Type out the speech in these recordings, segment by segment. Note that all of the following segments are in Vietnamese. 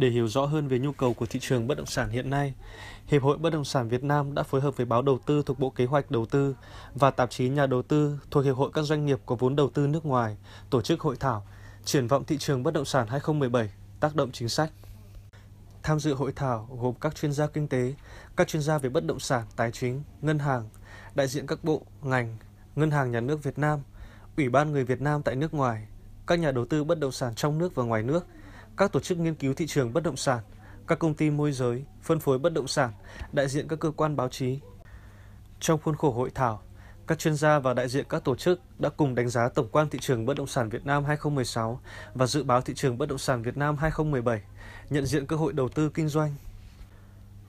Để hiểu rõ hơn về nhu cầu của thị trường bất động sản hiện nay, Hiệp hội Bất động sản Việt Nam đã phối hợp với báo đầu tư thuộc Bộ Kế hoạch Đầu tư và tạp chí Nhà đầu tư thuộc Hiệp hội các doanh nghiệp có vốn đầu tư nước ngoài tổ chức hội thảo Triển vọng thị trường bất động sản 2017, tác động chính sách. Tham dự hội thảo gồm các chuyên gia kinh tế, các chuyên gia về bất động sản, tài chính, ngân hàng, đại diện các bộ, ngành, Ngân hàng Nhà nước Việt Nam, Ủy ban người Việt Nam tại nước ngoài, các nhà đầu tư bất động sản trong nước và ngoài nước – các tổ chức nghiên cứu thị trường bất động sản, các công ty môi giới, phân phối bất động sản, đại diện các cơ quan báo chí. Trong khuôn khổ hội thảo, các chuyên gia và đại diện các tổ chức đã cùng đánh giá tổng quan thị trường bất động sản Việt Nam 2016 và dự báo thị trường bất động sản Việt Nam 2017, nhận diện cơ hội đầu tư kinh doanh.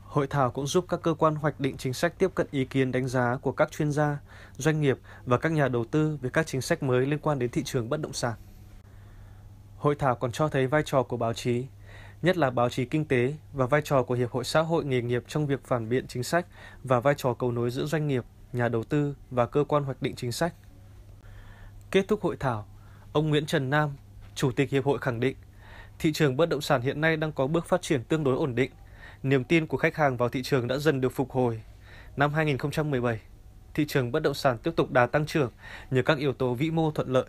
Hội thảo cũng giúp các cơ quan hoạch định chính sách tiếp cận ý kiến đánh giá của các chuyên gia, doanh nghiệp và các nhà đầu tư về các chính sách mới liên quan đến thị trường bất động sản. Hội thảo còn cho thấy vai trò của báo chí, nhất là báo chí kinh tế và vai trò của Hiệp hội xã hội nghề nghiệp trong việc phản biện chính sách và vai trò cầu nối giữa doanh nghiệp, nhà đầu tư và cơ quan hoạch định chính sách. Kết thúc hội thảo, ông Nguyễn Trần Nam, Chủ tịch Hiệp hội khẳng định, thị trường bất động sản hiện nay đang có bước phát triển tương đối ổn định, niềm tin của khách hàng vào thị trường đã dần được phục hồi. Năm 2017, thị trường bất động sản tiếp tục đà tăng trưởng nhờ các yếu tố vĩ mô thuận lợi.